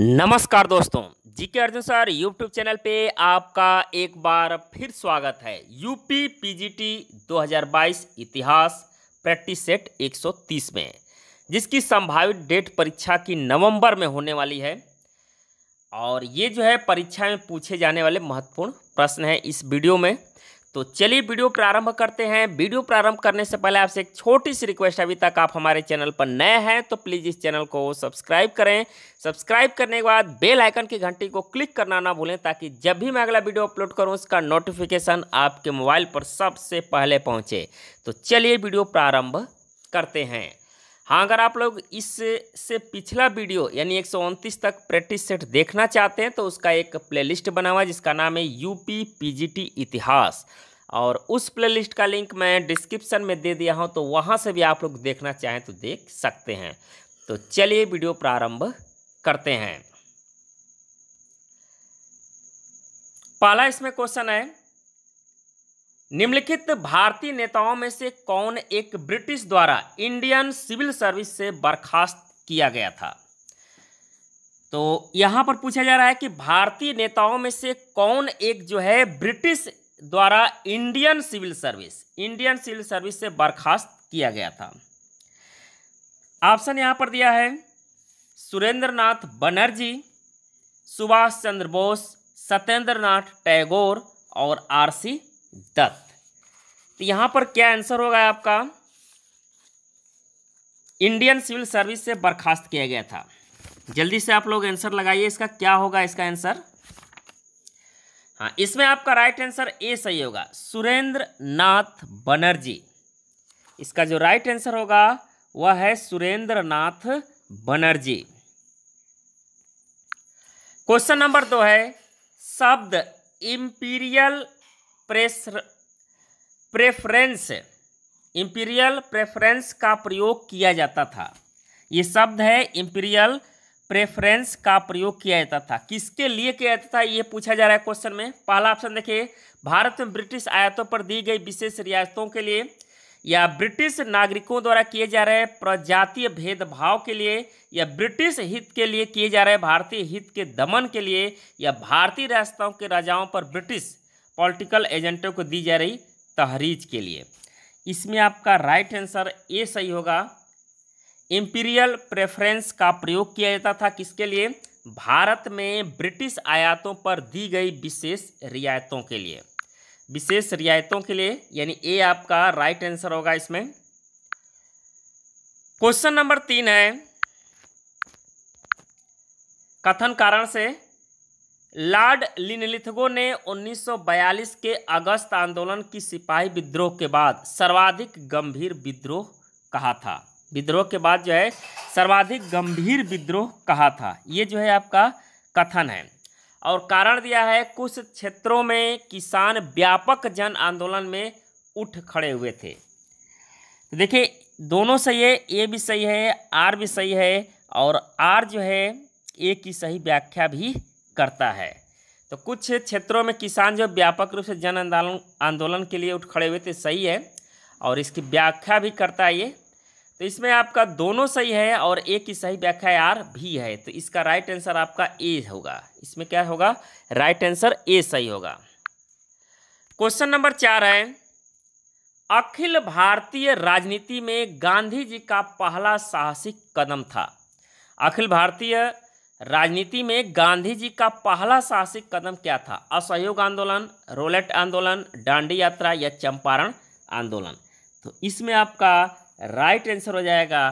नमस्कार दोस्तों GK Arjun sir YouTube channel पे आपका एक बार फिर स्वागत है यूपी पीजीटी 2022 इतिहास प्रैक्टिस सेट 130 में जिसकी संभावित डेट परीक्षा की नवंबर में होने वाली है और ये जो है परीक्षा में पूछे जाने वाले महत्वपूर्ण प्रश्न है इस वीडियो में तो चलिए वीडियो प्रारंभ करते हैं वीडियो प्रारंभ करने से पहले आपसे एक छोटी सी रिक्वेस्ट अभी तक आप हमारे चैनल पर नए हैं तो प्लीज़ इस चैनल को सब्सक्राइब करें सब्सक्राइब करने के बाद बेल आइकन की घंटी को क्लिक करना ना भूलें ताकि जब भी मैं अगला वीडियो अपलोड करूं उसका नोटिफिकेशन आपके मोबाइल पर सबसे पहले पहुंचे तो चलिए वीडियो प्रारंभ करते हैं हाँ अगर आप लोग इससे पिछला वीडियो यानी एक तक प्रैक्टिस सेट देखना चाहते हैं तो उसका एक प्लेलिस्ट बना हुआ जिसका नाम है यूपी पीजीटी इतिहास और उस प्लेलिस्ट का लिंक मैं डिस्क्रिप्शन में दे दिया हूँ तो वहाँ से भी आप लोग देखना चाहें तो देख सकते हैं तो चलिए वीडियो प्रारंभ करते हैं पहला इसमें क्वेश्चन है निम्नलिखित भारतीय नेताओं में से कौन एक ब्रिटिश द्वारा इंडियन सिविल सर्विस से बर्खास्त किया गया था तो यहां पर पूछा जा रहा है कि भारतीय नेताओं में से कौन एक जो है ब्रिटिश द्वारा Indian civil service Indian civil service से बर्खास्त किया गया था ऑप्शन यहां पर दिया है सुरेंद्र नाथ बनर्जी सुभाष चंद्र बोस सत्येंद्र नाथ टैगोर और आरसी दत्त तो यहां पर क्या आंसर होगा आपका इंडियन सिविल सर्विस से बर्खास्त किया गया था जल्दी से आप लोग आंसर लगाइए इसका क्या होगा इसका आंसर हाँ इसमें आपका राइट आंसर ए सही होगा सुरेंद्र नाथ बनर्जी इसका जो राइट आंसर होगा वह है सुरेंद्र नाथ बनर्जी क्वेश्चन नंबर दो है शब्द imperial pressure preference imperial preference का प्रयोग किया जाता था ये शब्द है इंपीरियल प्रेफरेंस का प्रयोग किया जाता था किसके लिए किया जाता था ये पूछा जा रहा है क्वेश्चन में पहला ऑप्शन देखिए भारत में ब्रिटिश आयातों पर दी गई विशेष रियासतों के लिए या ब्रिटिश नागरिकों द्वारा किए जा रहे प्रजातीय भेदभाव के लिए या ब्रिटिश हित के लिए किए जा रहे भारतीय हित के दमन के लिए या भारतीय रास्ताओं के राजाओं पर ब्रिटिश पॉलिटिकल एजेंटों को दी जा रही तहरीज के लिए इसमें आपका राइट आंसर ए सही होगा इम्पीरियल प्रेफरेंस का प्रयोग किया जाता था किसके लिए भारत में ब्रिटिश आयातों पर दी गई विशेष रियायतों के लिए विशेष रियायतों के लिए यानी ए आपका राइट आंसर होगा इसमें क्वेश्चन नंबर तीन है कथन कारण से लॉर्ड लिनलिथगो ने 1942 के अगस्त आंदोलन की सिपाही विद्रोह के बाद सर्वाधिक गंभीर विद्रोह कहा था विद्रोह के बाद जो है सर्वाधिक गंभीर विद्रोह कहा था ये जो है आपका कथन है और कारण दिया है कुछ क्षेत्रों में किसान व्यापक जन आंदोलन में उठ खड़े हुए थे तो देखिए दोनों सही है ए भी सही है आर भी सही है और आर जो है ए की सही व्याख्या भी करता है तो कुछ क्षेत्रों में किसान जो व्यापक रूप से जन आंदोलन आंदोलन के लिए उठ खड़े हुए थे सही है और इसकी व्याख्या भी करता है ये तो इसमें आपका दोनों सही है और एक ही सही व्याख्या यार भी है तो इसका राइट आंसर आपका ए होगा इसमें क्या होगा राइट आंसर ए सही होगा क्वेश्चन नंबर चार है अखिल भारतीय राजनीति में गांधी जी का पहला साहसिक कदम था अखिल भारतीय राजनीति में गांधी जी का पहला साहसिक कदम क्या था असहयोग आंदोलन रोलेट आंदोलन डांडी यात्रा या चंपारण आंदोलन तो इसमें आपका राइट आंसर हो जाएगा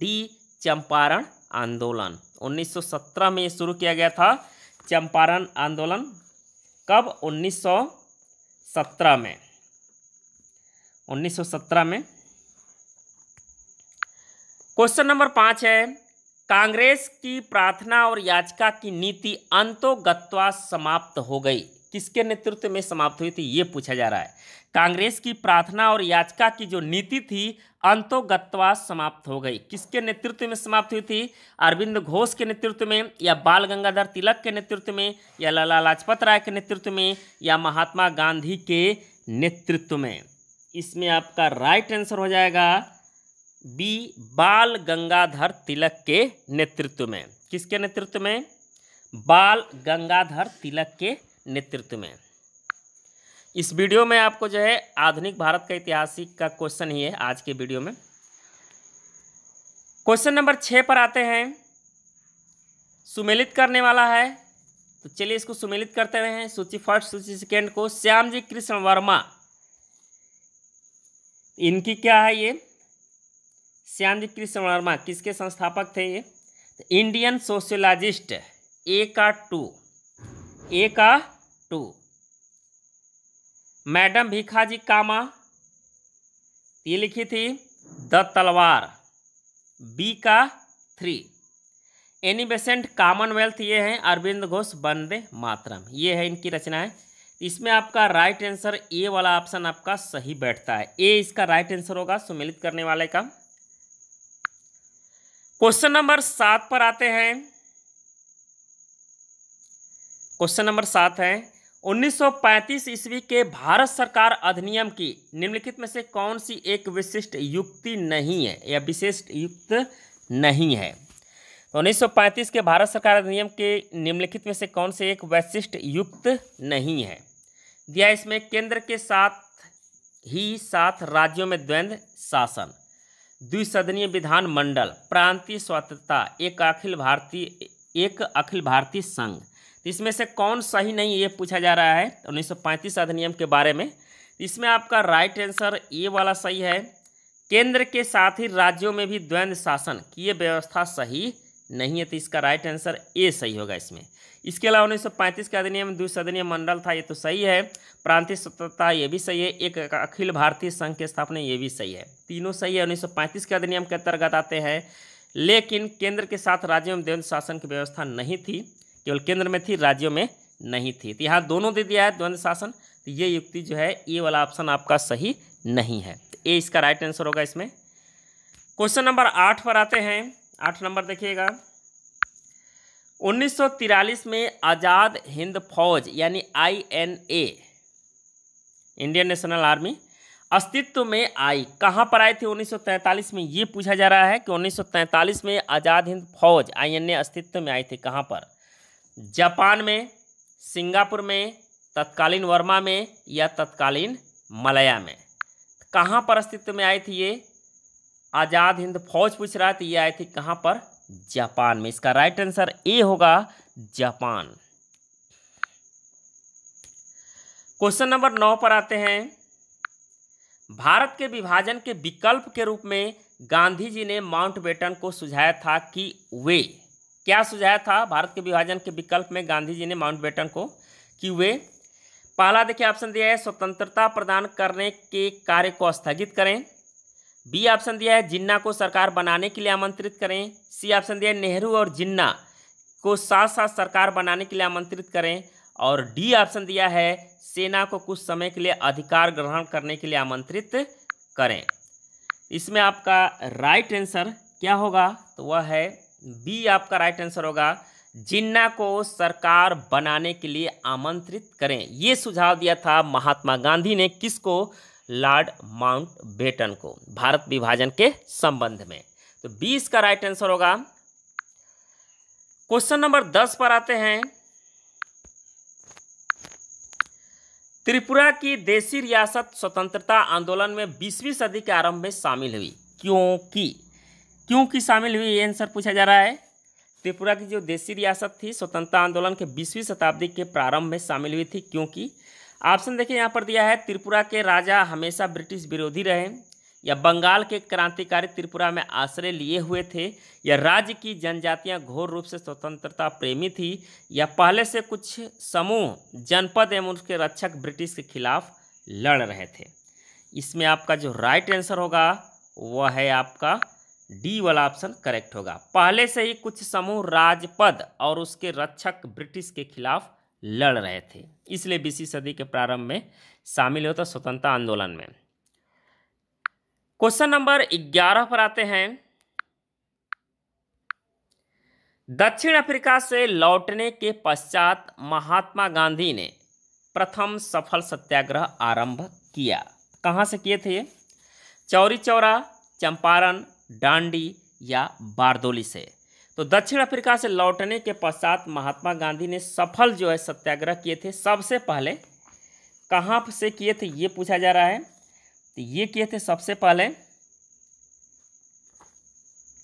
डी चंपारण आंदोलन 1917 में शुरू किया गया था चंपारण आंदोलन कब 1917 में 1917 में क्वेश्चन नंबर पाँच है कांग्रेस की प्रार्थना और याचिका की नीति अंतोगत्वा समाप्त हो गई किसके नेतृत्व में समाप्त हुई थी ये पूछा जा रहा है कांग्रेस की प्रार्थना और याचिका की जो नीति थी अंतोगत्वा समाप्त हो गई किसके नेतृत्व में समाप्त हुई थी अरविंद घोष के नेतृत्व में या बाल गंगाधर तिलक के नेतृत्व में या लाला लाजपत राय के नेतृत्व में या महात्मा गांधी के नेतृत्व में इसमें आपका राइट आंसर हो जाएगा बी बाल गंगाधर तिलक के नेतृत्व में किसके नेतृत्व में बाल गंगाधर तिलक के नेतृत्व में इस वीडियो में आपको जो है आधुनिक भारत का ऐतिहासिक का क्वेश्चन ही है आज के वीडियो में क्वेश्चन नंबर छः पर आते हैं सुमेलित करने वाला है तो चलिए इसको सुमेलित करते हुए हैं सूची फर्स्ट सूची सेकेंड को श्याम जी कृष्ण वर्मा इनकी क्या है ये श्यामजीत कृष्ण वर्मा किसके संस्थापक थे ये तो इंडियन सोशियोलॉजिस्ट ए का टू ए का टू मैडम भिखाजी कामा ये लिखी थी द तलवार बी का थ्री एनी बेसेंट कॉमनवेल्थ ये हैं अरविंद घोष बंदे मातरम ये है इनकी रचनाएं इसमें आपका राइट आंसर ए वाला ऑप्शन आपका सही बैठता है ए इसका राइट आंसर होगा सुमिलित करने वाले का क्वेश्चन नंबर सात पर आते हैं क्वेश्चन नंबर सात है 1935 ईस्वी के भारत सरकार अधिनियम की निम्नलिखित में से कौन सी एक विशिष्ट युक्ति नहीं है या विशिष्ट युक्त नहीं है तो 1935 के भारत सरकार अधिनियम के निम्नलिखित में से कौन से एक वैशिष्ट युक्त नहीं है दिया इसमें केंद्र के साथ ही साथ राज्यों में द्वंद्व शासन द्विसदनीय मंडल प्रांतीय स्वतंत्रता एक अखिल भारतीय एक अखिल भारतीय संघ तो इसमें से कौन सही नहीं ये पूछा जा रहा है 1935 अधिनियम के बारे में तो इसमें आपका राइट आंसर ए वाला सही है केंद्र के साथ ही राज्यों में भी द्वंद्व शासन की ये व्यवस्था सही नहीं है तो इसका राइट आंसर ए सही होगा इसमें इसके अलावा उन्नीस सौ पैंतीस के अधिनियम द्विसदनीय मंडल था ये तो सही है प्रांतीय स्वतंत्रता ये भी सही है एक अखिल भारतीय संघ की स्थापना ये भी सही है तीनों सही है उन्नीस सौ पैंतीस के अधिनियम के अंतर्गत आते हैं लेकिन केंद्र के साथ राज्यों में द्वंद्व शासन की व्यवस्था नहीं थी केवल केंद्र में थी राज्यों में नहीं थी तो यहाँ दोनों दे दिया है द्वंद्व शासन तो ये युक्ति जो है ये वाला ऑप्शन आपका सही नहीं है ए तो इसका राइट आंसर होगा इसमें क्वेश्चन नंबर आठ पर आते हैं आठ नंबर देखिएगा 1943 में आज़ाद हिंद फौज यानी आईएनए इंडियन नेशनल आर्मी अस्तित्व में आई कहाँ पर आए थे 1943 में ये पूछा जा रहा है कि 1943 में आज़ाद हिंद फौज आईएनए अस्तित्व में आई थी कहाँ पर जापान में सिंगापुर में तत्कालीन वर्मा में या तत्कालीन मलया में कहाँ पर अस्तित्व में आई थी ये आज़ाद हिंद फौज पूछ रहा है तो ये आई थी कहाँ पर जापान में इसका राइट आंसर ए होगा जापान क्वेश्चन नंबर नौ पर आते हैं भारत के विभाजन के विकल्प के रूप में गांधी जी ने माउंटबेटन को सुझाया था कि वे क्या सुझाया था भारत के विभाजन के विकल्प में गांधी जी ने माउंटबेटन को कि वे पहला देखिए ऑप्शन दिया है स्वतंत्रता प्रदान करने के कार्य को स्थगित करें बी ऑप्शन दिया है जिन्ना को सरकार बनाने के लिए आमंत्रित करें सी ऑप्शन दिया है नेहरू और जिन्ना को साथ साथ सरकार बनाने के लिए आमंत्रित करें और डी ऑप्शन दिया है सेना को कुछ समय के लिए अधिकार ग्रहण करने के लिए आमंत्रित करें इसमें आपका राइट आंसर क्या होगा तो वह है बी आपका राइट आंसर होगा जिन्ना को सरकार बनाने के लिए आमंत्रित करें यह सुझाव दिया था महात्मा गांधी ने किसको लॉर्ड माउंट बेटन को भारत विभाजन के संबंध में तो बीस का राइट आंसर होगा क्वेश्चन नंबर दस पर आते हैं त्रिपुरा की देशी रियासत स्वतंत्रता आंदोलन में बीसवीं सदी के आरंभ में शामिल हुई क्योंकि क्योंकि शामिल हुई ये आंसर पूछा जा रहा है त्रिपुरा की जो देशी रियासत थी स्वतंत्रता आंदोलन के बीसवीं शताब्दी के प्रारंभ में शामिल हुई थी क्योंकि ऑप्शन देखिए यहाँ पर दिया है त्रिपुरा के राजा हमेशा ब्रिटिश विरोधी रहे या बंगाल के क्रांतिकारी त्रिपुरा में आश्रय लिए हुए थे या राज्य की जनजातियां घोर रूप से स्वतंत्रता प्रेमी थी या पहले से कुछ समूह जनपद एवं उसके रक्षक ब्रिटिश के खिलाफ लड़ रहे थे इसमें आपका जो राइट आंसर होगा वह है आपका डी वाला ऑप्शन करेक्ट होगा पहले से ही कुछ समूह राजपद और उसके रक्षक ब्रिटिश के खिलाफ लड़ रहे थे इसलिए बीसवीं सदी के प्रारंभ में शामिल होता स्वतंत्रता आंदोलन में क्वेश्चन नंबर ग्यारह पर आते हैं दक्षिण अफ्रीका से लौटने के पश्चात महात्मा गांधी ने प्रथम सफल सत्याग्रह आरंभ किया कहाँ से किए थे चौरी चौरा चंपारण डांडी या बारदोली से तो दक्षिण अफ्रीका से लौटने के पश्चात महात्मा गांधी ने सफल जो है सत्याग्रह किए थे सबसे पहले कहाँ से किए थे ये पूछा जा रहा है तो ये किए थे सबसे पहले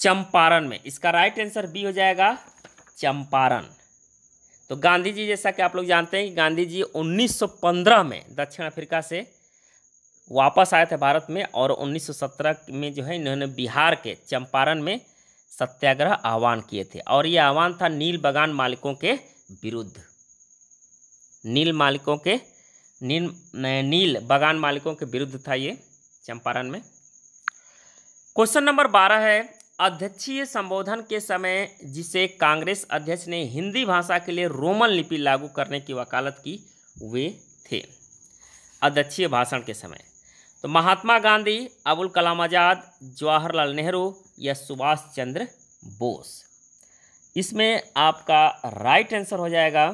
चंपारण में इसका राइट आंसर बी हो जाएगा चंपारण तो गांधी जी जैसा कि आप लोग जानते हैं कि गांधी जी 1915 में दक्षिण अफ्रीका से वापस आए थे भारत में और 1917 में जो है इन्होंने बिहार के चंपारण में सत्याग्रह आह्वान किए थे और ये आह्वान था नील बगान मालिकों के विरुद्ध नील मालिकों के नील नील बगान मालिकों के विरुद्ध था ये चंपारण में क्वेश्चन नंबर बारह है अध्यक्षीय संबोधन के समय जिसे कांग्रेस अध्यक्ष ने हिंदी भाषा के लिए रोमन लिपि लागू करने की वकालत की वे थे अध्यक्षीय भाषण के समय तो महात्मा गांधी अबुल कलाम आज़ाद जवाहरलाल नेहरू या सुभाष चंद्र बोस इसमें आपका राइट आंसर हो जाएगा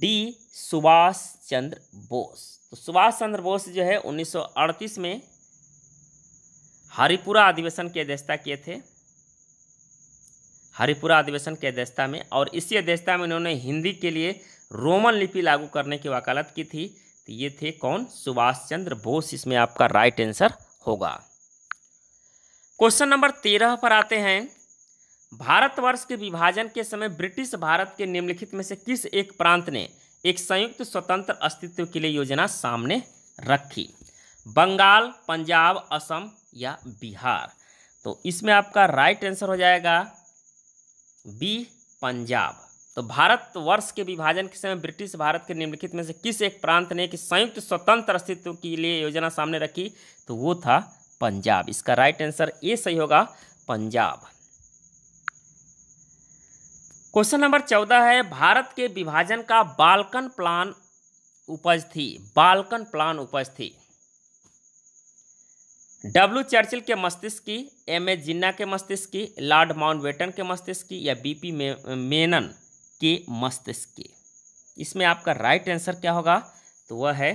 डी सुभाष चंद्र बोस तो सुभाष चंद्र बोस जो है 1938 में हरिपुरा अधिवेशन की अध्यक्षता किए थे हरिपुरा अधिवेशन की अध्यक्षता में और इसी अध्यक्षता में इन्होंने हिंदी के लिए रोमन लिपि लागू करने की वकालत की थी तो ये थे कौन सुभाष चंद्र बोस इसमें आपका राइट आंसर होगा क्वेश्चन नंबर तेरह पर आते हैं भारतवर्ष के विभाजन के समय ब्रिटिश भारत के निम्नलिखित में से किस एक प्रांत ने एक संयुक्त स्वतंत्र अस्तित्व के लिए योजना सामने रखी बंगाल पंजाब असम या बिहार तो इसमें आपका राइट आंसर हो जाएगा बी पंजाब तो भारत वर्ष के विभाजन के समय ब्रिटिश भारत के निम्नलिखित में से किस एक प्रांत ने एक संयुक्त स्वतंत्र अस्तित्व के लिए योजना सामने रखी तो वो था पंजाब इसका राइट आंसर ए सही होगा पंजाब क्वेश्चन नंबर चौदह है भारत के विभाजन का बालकन प्लान उपज थी बालकन प्लान उपज थी डब्ल्यू चर्चिल के मस्तिष्क की एम ए जिन्ना के मस्तिष्क की लॉर्ड माउंटबेटन के मस्तिष्क की या बीपी मेनन के मस्तिष्क के इसमें आपका राइट आंसर क्या होगा तो वह है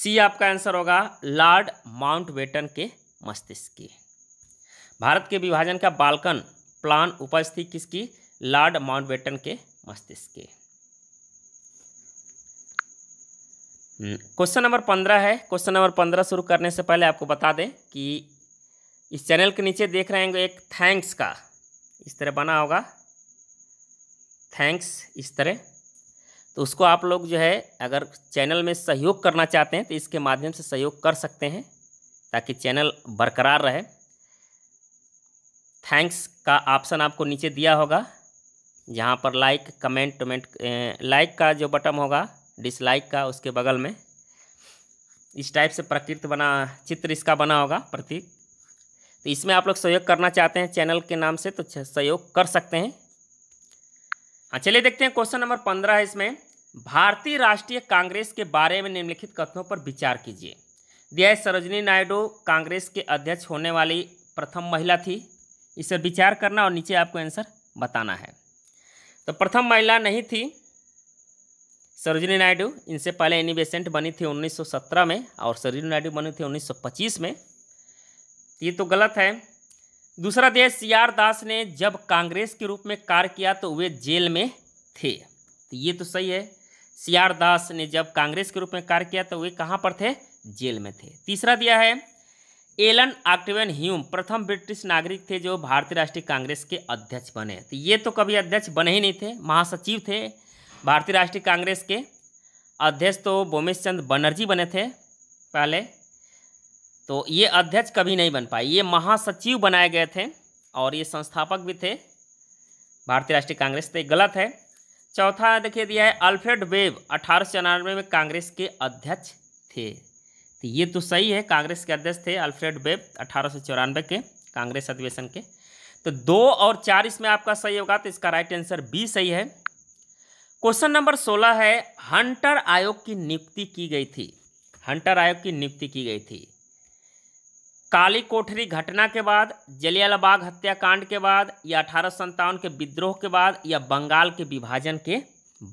सी आपका आंसर होगा लॉर्ड माउंटबेटन के मस्तिष्क के भारत के विभाजन का बालकन प्लान उपज थी किसकी लॉर्ड माउंटबेटन के मस्तिष्क के क्वेश्चन hmm, नंबर पंद्रह है क्वेश्चन नंबर पंद्रह शुरू करने से पहले आपको बता दें कि इस चैनल के नीचे देख रहे हैं एक थैंक्स का इस तरह बना होगा थैंक्स इस तरह तो उसको आप लोग जो है अगर चैनल में सहयोग करना चाहते हैं तो इसके माध्यम से सहयोग कर सकते हैं ताकि चैनल बरकरार रहे थैंक्स का ऑप्शन आपको नीचे दिया होगा जहाँ पर लाइक कमेंट टमेंट लाइक का जो बटन होगा डिसलाइक का उसके बगल में इस टाइप से प्रकृति बना चित्र इसका बना होगा प्रतीक तो इसमें आप लोग सहयोग करना चाहते हैं चैनल के नाम से तो सहयोग कर सकते हैं हाँ चलिए देखते हैं क्वेश्चन नंबर पंद्रह है इसमें भारतीय राष्ट्रीय कांग्रेस के बारे में निम्नलिखित कथनों पर विचार कीजिए दिया सरोजनी नायडू कांग्रेस के अध्यक्ष होने वाली प्रथम महिला थी इस पर विचार करना और नीचे आपको आंसर बताना है तो प्रथम महिला नहीं थी सरोजनी नायडू इनसे पहले एनी बनी थी 1917 में और सरोजनी नायडू बनी थी 1925 में ये तो गलत है दूसरा देश सी आर दास ने जब कांग्रेस के रूप में कार्य किया तो वे जेल में थे तो ये तो सही है सी आर दास ने जब कांग्रेस के रूप में कार्य किया तो वे कहाँ पर थे जेल में थे तीसरा दिया है एलन आक्टिवन ह्यूम प्रथम ब्रिटिश नागरिक थे जो भारतीय राष्ट्रीय कांग्रेस के अध्यक्ष बने तो ये तो कभी अध्यक्ष बने ही नहीं थे महासचिव थे भारतीय राष्ट्रीय कांग्रेस के अध्यक्ष तो बोमेश चंद्र बनर्जी बने थे पहले तो ये अध्यक्ष कभी नहीं बन पाए ये महासचिव बनाए गए थे और ये संस्थापक भी थे भारतीय राष्ट्रीय कांग्रेस तो गलत है चौथा देखिए दिया है अल्फ्रेड वेब अठारह में कांग्रेस के अध्यक्ष थे तो ये तो सही है कांग्रेस के अध्यक्ष थे अल्फ्रेड वेब अठारह के कांग्रेस अधिवेशन के तो दो और चार इसमें आपका सही होगा तो इसका राइट आंसर बी सही है क्वेश्चन नंबर सोलह है हंटर आयोग की नियुक्ति की गई थी हंटर आयोग की नियुक्ति की गई थी काली कोठरी घटना के बाद जलियालाबाग हत्याकांड के बाद या अठारह के विद्रोह के बाद या बंगाल के विभाजन के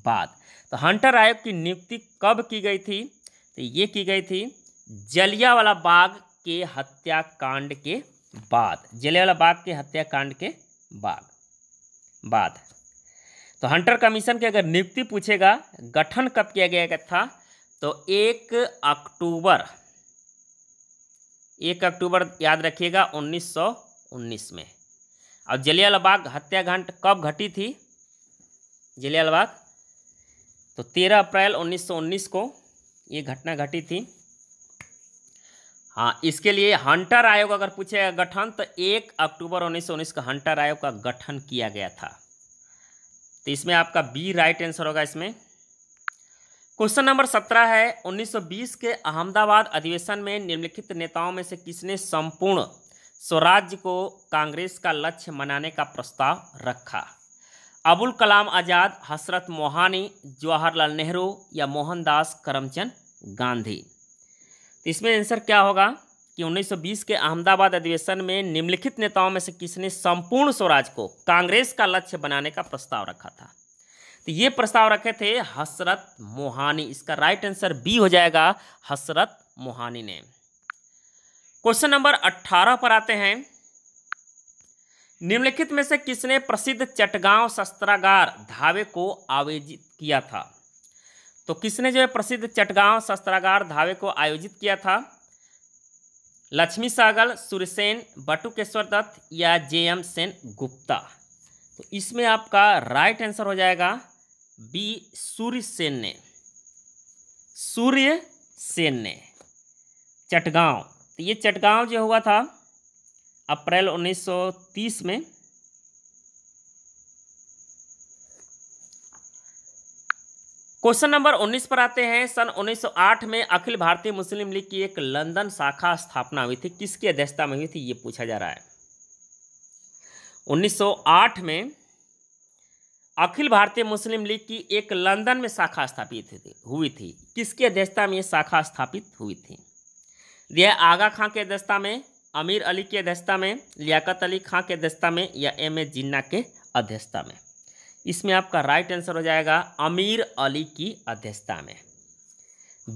बाद तो हंटर आयोग की नियुक्ति कब की गई थी तो ये की गई थी जलियावाला बाग के हत्याकांड के बाद जलियावाला बाग के हत्याकांड के बाद बाद तो हंटर कमीशन की अगर नियुक्ति पूछेगा गठन कब किया गया था तो एक अक्टूबर एक अक्टूबर याद रखिएगा 1919 में और बाग हत्याकांड कब घटी थी बाग तो 13 अप्रैल 1919 को ये घटना घटी थी हाँ इसके लिए हंटर आयोग अगर पूछेगा गठन तो एक अक्टूबर 1919 का हंटर आयोग का गठन किया गया था तो इसमें आपका बी राइट आंसर होगा इसमें क्वेश्चन नंबर सत्रह है 1920 के अहमदाबाद अधिवेशन में निम्नलिखित नेताओं में से किसने संपूर्ण स्वराज्य को कांग्रेस का लक्ष्य मनाने का प्रस्ताव रखा अबुल कलाम आज़ाद हसरत मोहानी जवाहरलाल नेहरू या मोहनदास करमचंद गांधी तो इसमें आंसर क्या होगा कि 1920 के अहमदाबाद अधिवेशन में निम्नलिखित नेताओं में से किसने संपूर्ण स्वराज को कांग्रेस का लक्ष्य बनाने का प्रस्ताव रखा था तो ये प्रस्ताव रखे थे हसरत मोहानी इसका राइट आंसर बी हो जाएगा हसरत मोहानी ने क्वेश्चन नंबर अट्ठारह पर आते हैं निम्नलिखित में से किसने प्रसिद्ध चटगांव शस्त्रागार धावे को आयोजित किया था तो किसने जो है प्रसिद्ध चटगांव शस्त्रागार धावे को आयोजित किया था लक्ष्मी सागल सुरसेन बटुकेश्वर दत्त या जे एम सेन गुप्ता तो इसमें आपका राइट आंसर हो जाएगा बी सूर्य सेन ने सूर्य सेन ने चटगांव तो ये चटगांव जो हुआ था अप्रैल 1930 में क्वेश्चन नंबर 19 पर आते हैं सन 1908 में अखिल भारतीय मुस्लिम लीग की एक लंदन शाखा स्थापना हुई थी किसकी अध्यक्षता में हुई थी ये पूछा जा रहा है 1908 में अखिल भारतीय मुस्लिम लीग की एक लंदन में शाखा स्थापित हुई थी किसकी अध्यक्षता में ये शाखा स्थापित हुई थी यह आगा खां की अध्यक्षता में अमीर अली की अध्यक्षता में लियाकत अली खां की अध्यक्षता में या एम ए जिन्ना के अध्यक्षता में इसमें आपका राइट आंसर हो जाएगा अमीर अली की अध्यक्षता में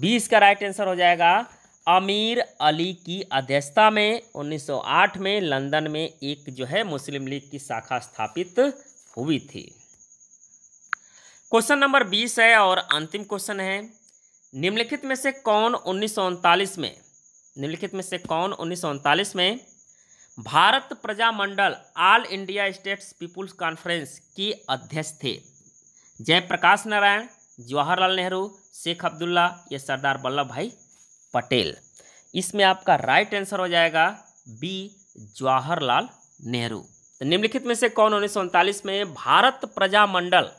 बीस का राइट आंसर हो जाएगा अमीर अली की अध्यक्षता में 1908 में लंदन में एक जो है मुस्लिम लीग की शाखा स्थापित हुई थी क्वेश्चन नंबर बीस है और अंतिम क्वेश्चन है निम्नलिखित में से कौन उन्नीस में निम्नलिखित में से कौन उन्नीस में Bharat Prajamandal all India states peoples conference के अध्यक्ष थे जयप्रकाश नारायण जवाहरलाल नेहरू शेख अब्दुल्ला या सरदार वल्लभ भाई पटेल इसमें आपका राइट आंसर हो जाएगा बी जवाहरलाल नेहरू तो निम्नलिखित में से कौन उन्नीस में भारत प्रजामंडल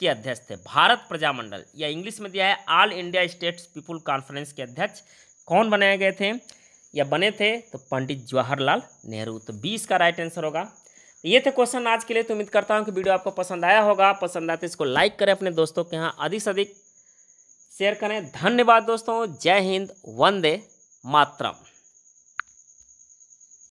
के अध्यक्ष थे भारत प्रजामंडल या इंग्लिश में दिया है all India states people conference के अध्यक्ष कौन बनाए गए थे या बने थे तो पंडित जवाहरलाल नेहरू तो बीस का राइट आंसर होगा तो ये थे क्वेश्चन आज के लिए तो उम्मीद करता हूँ कि वीडियो आपको पसंद आया होगा पसंद आते इसको लाइक करें अपने दोस्तों के यहाँ अधिक से अधिक शेयर करें धन्यवाद दोस्तों जय हिंद वंदे मातरम